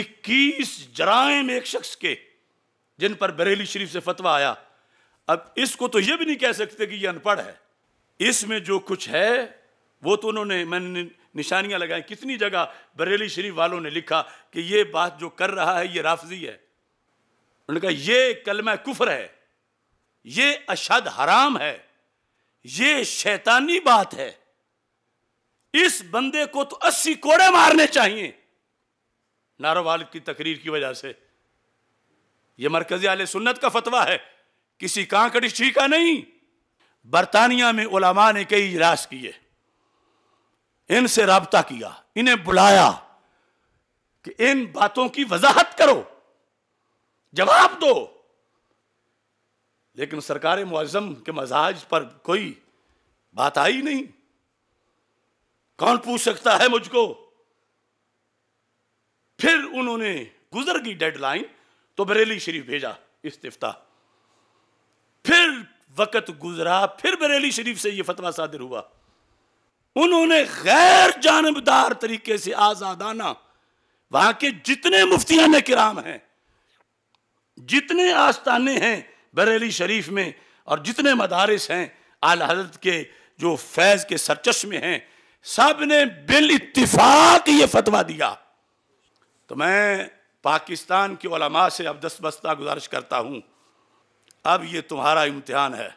इक्कीस जराय एक शख्स के जिन पर बरेली शरीफ से फतवा आया अब इसको तो ये भी नहीं कह सकते कि ये अनपढ़ है इसमें जो कुछ है वो तो उन्होंने मैंने निशानियां लगाई कितनी जगह बरेली शरीफ वालों ने लिखा कि ये बात जो कर रहा है ये राफजी है उन्होंने कहा ये कलमा कुफर है ये अशद हराम है ये शैतानी बात है इस बंदे को तो अस्सी कोड़े मारने चाहिए नारोवाल की तकरीर की वजह से यह मरकज़ आल सुन्नत का फतवा है किसी कांकड़ी का नहीं बरतानिया में उलमा ने कई इजलास किए इनसे रबता किया इन्हें बुलाया कि इन बातों की वजाहत करो जवाब दो लेकिन सरकार मुआजम के मजाज पर कोई बात आई नहीं कौन पूछ सकता है मुझको फिर उन्होंने गुजर गई डेडलाइन तो बरेली शरीफ भेजा इस्तीफा फिर वक़्त गुजरा फिर बरेली शरीफ से यह फतवा सादिर हुआ उन्होंने गैर जानबदार तरीके से आज़ादाना वहां के जितने मुफ्तियान किराम हैं जितने आस्थाने हैं बरेली शरीफ में और जितने मदारस हैं आल हजरत के जो फैज़ के सरचश में हैं सब ने बिल इतफाक ये फतवा दिया तो मैं पाकिस्तान के ओलमा से अब दस बस्ता गुजारिश करता हूँ अब ये तुम्हारा इम्तहान है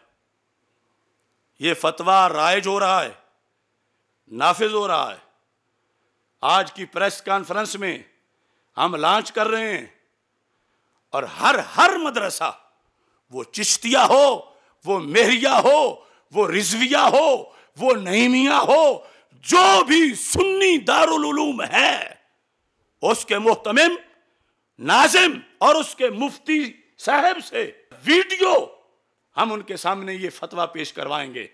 ये फतवा राइज हो रहा है नाफिज हो रहा है आज की प्रेस कॉन्फ्रेंस में हम लॉन्च कर रहे हैं और हर हर मदरसा वो चिश्तिया हो वो मेहरिया हो वो रिजविया हो वो नईमिया हो जो भी सुन्नी दारुल उलूम है उसके मोहतमिम नाजिम और उसके मुफ्ती साहब से वीडियो हम उनके सामने ये फतवा पेश करवाएंगे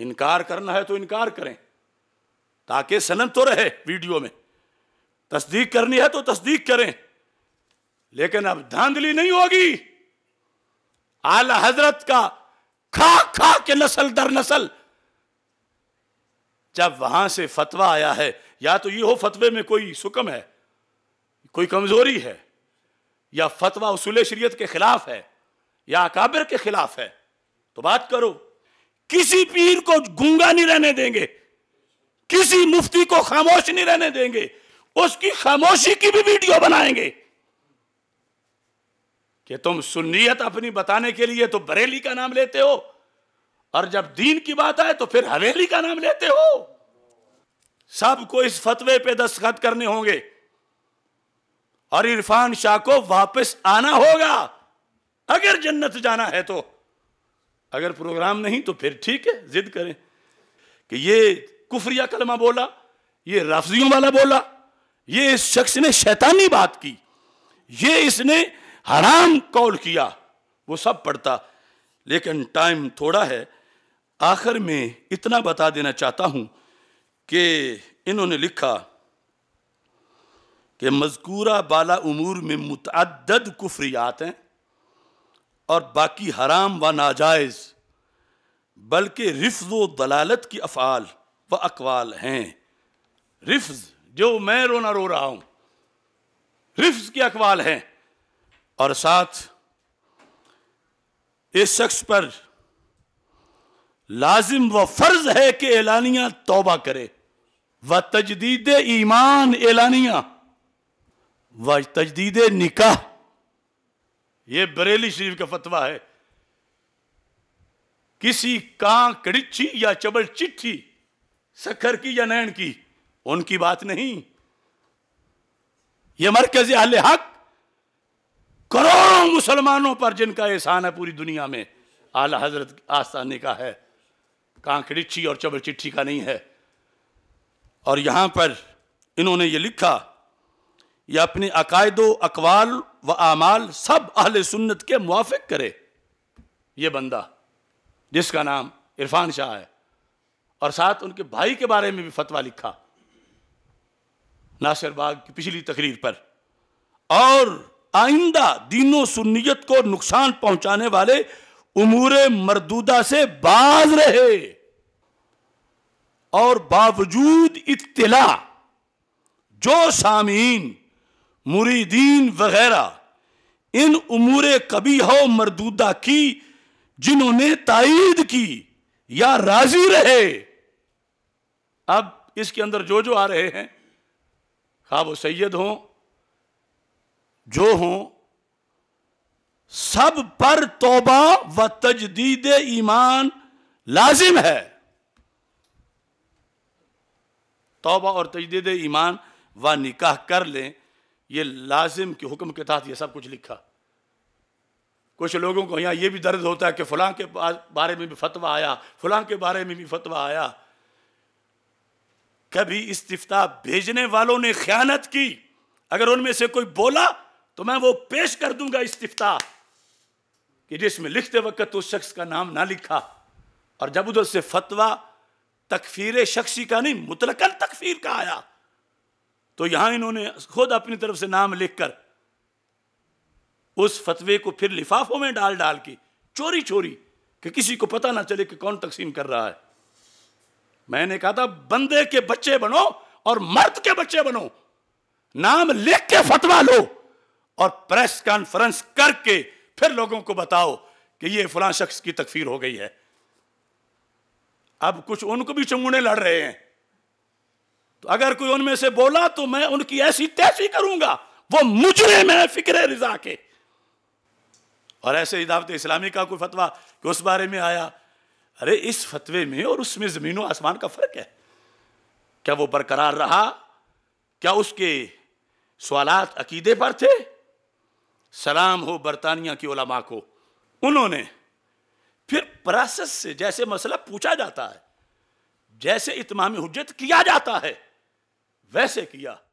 इनकार करना है तो इनकार करें ताकि सनन तो रहे वीडियो में तस्दीक करनी है तो तस्दीक करें लेकिन अब धांधली नहीं होगी आला हजरत का खा खा के नस्ल दर नस्ल जब वहां से फतवा आया है या तो ये हो फतवे में कोई सुकम है कोई कमज़ोरी है या फतवा उसूल शरीयत के ख़िलाफ़ है या अकाबिर के ख़िलाफ़ है तो बात करो किसी पीर को गूंगा नहीं रहने देंगे किसी मुफ्ती को खामोश नहीं रहने देंगे उसकी खामोशी की भी वीडियो बनाएंगे कि तुम सुन्नियत अपनी बताने के लिए तो बरेली का नाम लेते हो और जब दीन की बात आए तो फिर हवेली का नाम लेते हो सबको इस फतवे पे दस्तखत करने होंगे और इरफान शाह को वापस आना होगा अगर जन्नत जाना है तो अगर प्रोग्राम नहीं तो फिर ठीक है जिद करें कि ये कुफरिया कलमा बोला ये रफजियों वाला बोला ये इस शख्स ने शैतानी बात की ये इसने हराम कौल किया वो सब पढ़ता लेकिन टाइम थोड़ा है आखिर में इतना बता देना चाहता हूं कि इन्होंने लिखा कि मजकूरा बाला उमूर में मुतद कुफरियात हैं और बाकी हराम व नाजायज़ बल्कि रिफ्ज़ व दलालत की अफ़ाल व अकवाल हैं रिफ्ज़ जो मैं रोना रो रहा हूं रिफ्ज़ के अकवाल हैं और साथ इस शख्स पर लाजिम व फर्ज है कि एलानिया तोबा करे व तजदीद ईमान एलानिया व तजदीद निकाह यह बरेली शरीफ का फतवा है किसी कांक कड़िची या चबल चिट्ठी सखर की या नैन की उनकी बात नहीं यह मरकज अल हक करोड़ों मुसलमानों पर जिनका एहसान है पूरी दुनिया में आला हजरत आस्था का है कांकड़िच्छी और चिट्ठी का नहीं है और यहाँ पर इन्होंने ये लिखा ये अपने अकायदों अकवाल व आमाल सब अहल सुन्नत के मुआफ़ करे ये बंदा जिसका नाम इरफान शाह है और साथ उनके भाई के बारे में भी फतवा लिखा नासिर बाग की पिछली तकरीर पर और आइंदा दीनों सुन्नियत को नुकसान पहुंचाने वाले उमूर मरदूदा से बाज रहे और बावजूद इतला जो सामीन मुरीदीन वगैरह इन उमूर कभी हो मरदूदा की जिन्होंने तइद की या राजी रहे अब इसके अंदर जो जो आ रहे हैं खा वो सैयद हों जो हों सब पर तोबा व तजदीद ईमान लाजिम है तोबा और तजदीद ईमान व निकाह कर लें ये लाजिम के हुक्म के तहत यह सब कुछ लिखा कुछ लोगों को यहां यह भी दर्द होता है कि फलां के बारे में भी फतवा आया फलां के बारे में भी फतवा आया कभी इस्तीफ़ा भेजने वालों ने ख्यानत की अगर उनमें से कोई बोला तो मैं वो पेश कर दूंगा इस्तीफ़ा कि जिसमें लिखते वक्त उस शख्स का नाम ना लिखा और जब उधर से फतवा तकफीर शख्सी का नहीं मुतलकन तकफीर का आया तो यहां इन्होंने खुद अपनी तरफ से नाम लिखकर उस फतवे को फिर लिफाफों में डाल डाल के चोरी चोरी कि किसी को पता ना चले कि कौन तकसीम कर रहा है मैंने कहा था बंदे के बच्चे बनो और मर्द के बच्चे बनो नाम लिख के फतवा लो और प्रेस कॉन्फ्रेंस करके फिर लोगों को बताओ कि ये फलां शख्स की तकफीर हो गई है अब कुछ उनको भी चमूने लड़ रहे हैं तो अगर कोई उनमें से बोला तो मैं उनकी ऐसी तैसी करूंगा वो मुझे मैं फिक्र रिजा के और ऐसे इदावत इस्लामी का कोई फतवा कि उस बारे में आया अरे इस फतवे में और उसमें जमीनों आसमान का फ़र्क है क्या वो बरकरार रहा क्या उसके सवालत अकीदे पर थे सलाम हो बरतानिया की ओलामा को उन्होंने फिर प्रोसेस से जैसे मसला पूछा जाता है जैसे इतमामी हजत किया जाता है वैसे किया